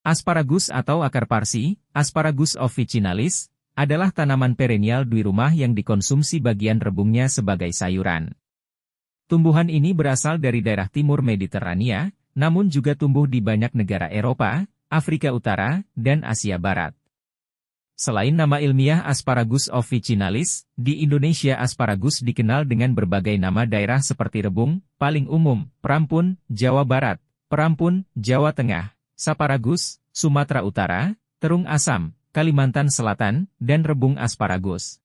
Asparagus atau akar parsi, Asparagus officinalis, adalah tanaman perennial di rumah yang dikonsumsi bagian rebungnya sebagai sayuran. Tumbuhan ini berasal dari daerah timur Mediterania, namun juga tumbuh di banyak negara Eropa, Afrika Utara, dan Asia Barat. Selain nama ilmiah Asparagus officinalis, di Indonesia asparagus dikenal dengan berbagai nama daerah seperti Rebung, paling umum, Prampun, Jawa Barat, Prampun, Jawa Tengah, Saparagus, Sumatera Utara, Terung Asam, Kalimantan Selatan, dan Rebung Asparagus.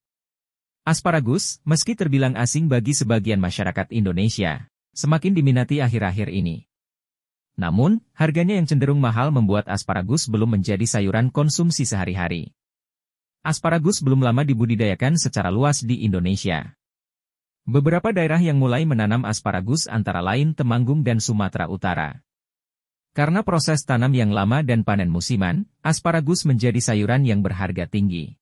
Asparagus, meski terbilang asing bagi sebagian masyarakat Indonesia, semakin diminati akhir-akhir ini. Namun, harganya yang cenderung mahal membuat asparagus belum menjadi sayuran konsumsi sehari-hari. Asparagus belum lama dibudidayakan secara luas di Indonesia. Beberapa daerah yang mulai menanam asparagus antara lain Temanggung dan Sumatera Utara. Karena proses tanam yang lama dan panen musiman, asparagus menjadi sayuran yang berharga tinggi.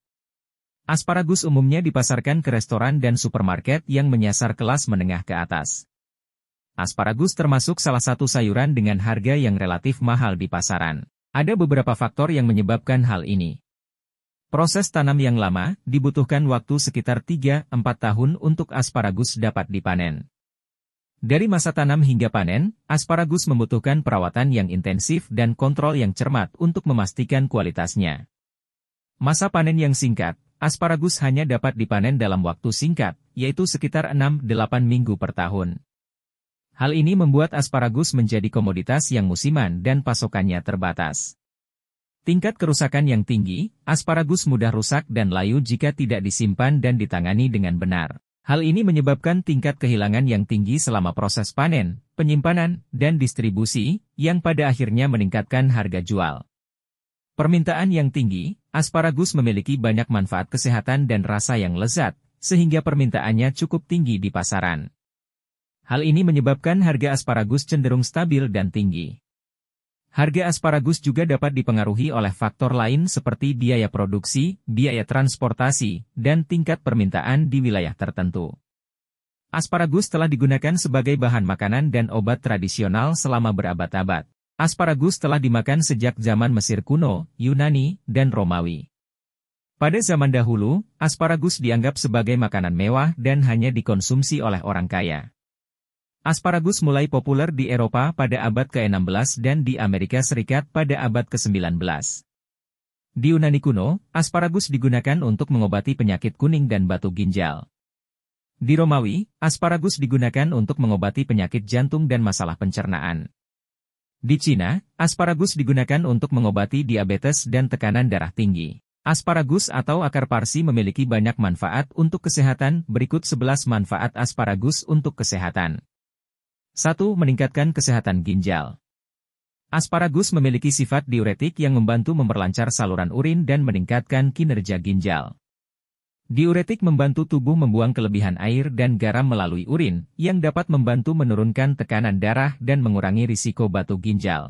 Asparagus umumnya dipasarkan ke restoran dan supermarket yang menyasar kelas menengah ke atas. Asparagus termasuk salah satu sayuran dengan harga yang relatif mahal di pasaran. Ada beberapa faktor yang menyebabkan hal ini. Proses tanam yang lama dibutuhkan waktu sekitar 3-4 tahun untuk asparagus dapat dipanen. Dari masa tanam hingga panen, asparagus membutuhkan perawatan yang intensif dan kontrol yang cermat untuk memastikan kualitasnya. Masa panen yang singkat, asparagus hanya dapat dipanen dalam waktu singkat, yaitu sekitar 6-8 minggu per tahun. Hal ini membuat asparagus menjadi komoditas yang musiman dan pasokannya terbatas. Tingkat kerusakan yang tinggi, asparagus mudah rusak dan layu jika tidak disimpan dan ditangani dengan benar. Hal ini menyebabkan tingkat kehilangan yang tinggi selama proses panen, penyimpanan, dan distribusi, yang pada akhirnya meningkatkan harga jual. Permintaan yang tinggi, asparagus memiliki banyak manfaat kesehatan dan rasa yang lezat, sehingga permintaannya cukup tinggi di pasaran. Hal ini menyebabkan harga asparagus cenderung stabil dan tinggi. Harga asparagus juga dapat dipengaruhi oleh faktor lain seperti biaya produksi, biaya transportasi, dan tingkat permintaan di wilayah tertentu. Asparagus telah digunakan sebagai bahan makanan dan obat tradisional selama berabad-abad. Asparagus telah dimakan sejak zaman Mesir kuno, Yunani, dan Romawi. Pada zaman dahulu, asparagus dianggap sebagai makanan mewah dan hanya dikonsumsi oleh orang kaya. Asparagus mulai populer di Eropa pada abad ke-16 dan di Amerika Serikat pada abad ke-19. Di Yunani kuno, asparagus digunakan untuk mengobati penyakit kuning dan batu ginjal. Di Romawi, asparagus digunakan untuk mengobati penyakit jantung dan masalah pencernaan. Di Cina, asparagus digunakan untuk mengobati diabetes dan tekanan darah tinggi. Asparagus atau akar parsi memiliki banyak manfaat untuk kesehatan, berikut 11 manfaat asparagus untuk kesehatan. 1. Meningkatkan kesehatan ginjal. Asparagus memiliki sifat diuretik yang membantu memperlancar saluran urin dan meningkatkan kinerja ginjal. Diuretik membantu tubuh membuang kelebihan air dan garam melalui urin, yang dapat membantu menurunkan tekanan darah dan mengurangi risiko batu ginjal.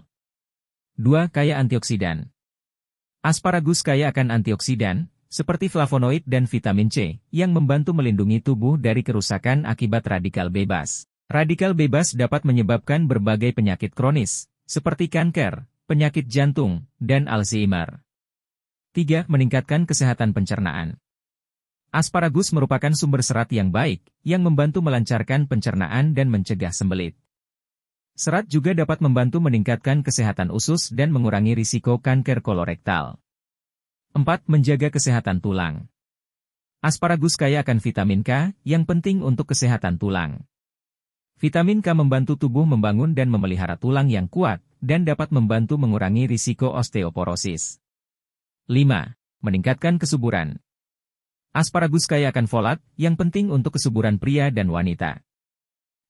2. Kaya antioksidan. Asparagus kaya akan antioksidan, seperti flavonoid dan vitamin C, yang membantu melindungi tubuh dari kerusakan akibat radikal bebas. Radikal bebas dapat menyebabkan berbagai penyakit kronis, seperti kanker, penyakit jantung, dan Alzheimer. 3. Meningkatkan kesehatan pencernaan. Asparagus merupakan sumber serat yang baik, yang membantu melancarkan pencernaan dan mencegah sembelit. Serat juga dapat membantu meningkatkan kesehatan usus dan mengurangi risiko kanker kolorektal. 4. Menjaga kesehatan tulang. Asparagus kaya akan vitamin K, yang penting untuk kesehatan tulang. Vitamin K membantu tubuh membangun dan memelihara tulang yang kuat, dan dapat membantu mengurangi risiko osteoporosis. 5. Meningkatkan kesuburan. Asparagus kaya akan folat, yang penting untuk kesuburan pria dan wanita.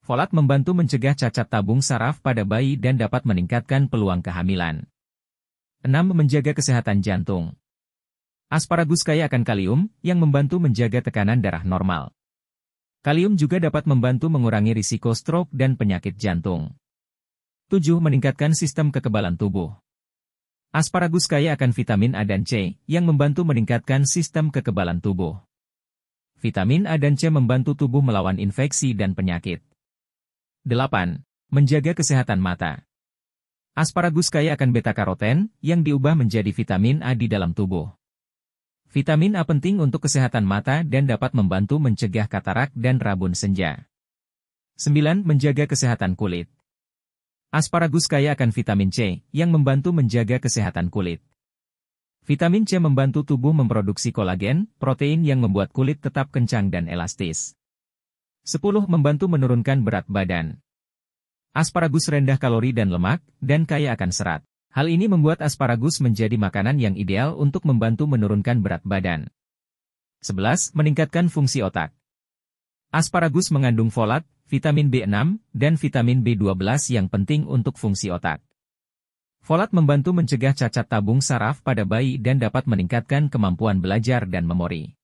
Folat membantu mencegah cacat tabung saraf pada bayi dan dapat meningkatkan peluang kehamilan. 6. Menjaga kesehatan jantung. Asparagus kaya akan kalium, yang membantu menjaga tekanan darah normal. Kalium juga dapat membantu mengurangi risiko stroke dan penyakit jantung. 7. Meningkatkan sistem kekebalan tubuh. Asparagus kaya akan vitamin A dan C, yang membantu meningkatkan sistem kekebalan tubuh. Vitamin A dan C membantu tubuh melawan infeksi dan penyakit. 8. Menjaga kesehatan mata. Asparagus kaya akan beta-karoten, yang diubah menjadi vitamin A di dalam tubuh. Vitamin A penting untuk kesehatan mata dan dapat membantu mencegah katarak dan rabun senja. 9. Menjaga kesehatan kulit. Asparagus kaya akan vitamin C, yang membantu menjaga kesehatan kulit. Vitamin C membantu tubuh memproduksi kolagen, protein yang membuat kulit tetap kencang dan elastis. 10. Membantu menurunkan berat badan. Asparagus rendah kalori dan lemak, dan kaya akan serat. Hal ini membuat asparagus menjadi makanan yang ideal untuk membantu menurunkan berat badan. 11. Meningkatkan fungsi otak. Asparagus mengandung folat, vitamin B6, dan vitamin B12 yang penting untuk fungsi otak. Folat membantu mencegah cacat tabung saraf pada bayi dan dapat meningkatkan kemampuan belajar dan memori.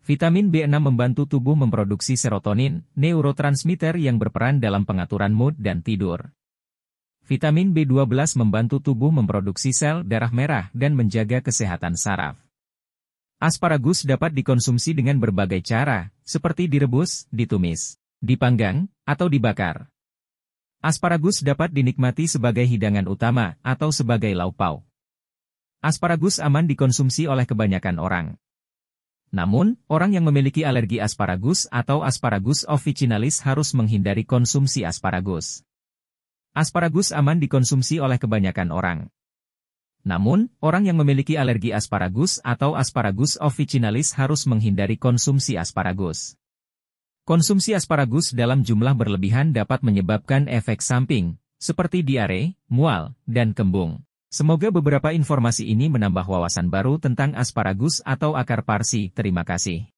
Vitamin B6 membantu tubuh memproduksi serotonin, neurotransmitter yang berperan dalam pengaturan mood dan tidur. Vitamin B12 membantu tubuh memproduksi sel darah merah dan menjaga kesehatan saraf. Asparagus dapat dikonsumsi dengan berbagai cara, seperti direbus, ditumis, dipanggang, atau dibakar. Asparagus dapat dinikmati sebagai hidangan utama atau sebagai lauk pauk. Asparagus aman dikonsumsi oleh kebanyakan orang. Namun, orang yang memiliki alergi asparagus atau asparagus officinalis harus menghindari konsumsi asparagus. Asparagus aman dikonsumsi oleh kebanyakan orang. Namun, orang yang memiliki alergi asparagus atau asparagus officinalis harus menghindari konsumsi asparagus. Konsumsi asparagus dalam jumlah berlebihan dapat menyebabkan efek samping, seperti diare, mual, dan kembung. Semoga beberapa informasi ini menambah wawasan baru tentang asparagus atau akar parsi. Terima kasih.